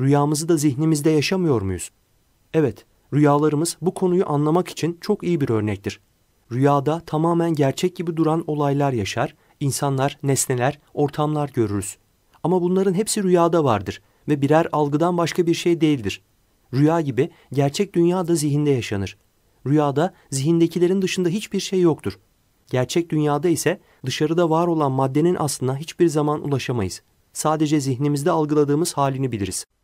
rüyamızı da zihnimizde yaşamıyor muyuz? Evet, rüyalarımız bu konuyu anlamak için çok iyi bir örnektir. Rüyada tamamen gerçek gibi duran olaylar yaşar, insanlar, nesneler, ortamlar görürüz. Ama bunların hepsi rüyada vardır ve birer algıdan başka bir şey değildir. Rüya gibi gerçek dünya da zihinde yaşanır. Rüyada zihindekilerin dışında hiçbir şey yoktur. Gerçek dünyada ise dışarıda var olan maddenin aslına hiçbir zaman ulaşamayız. Sadece zihnimizde algıladığımız halini biliriz.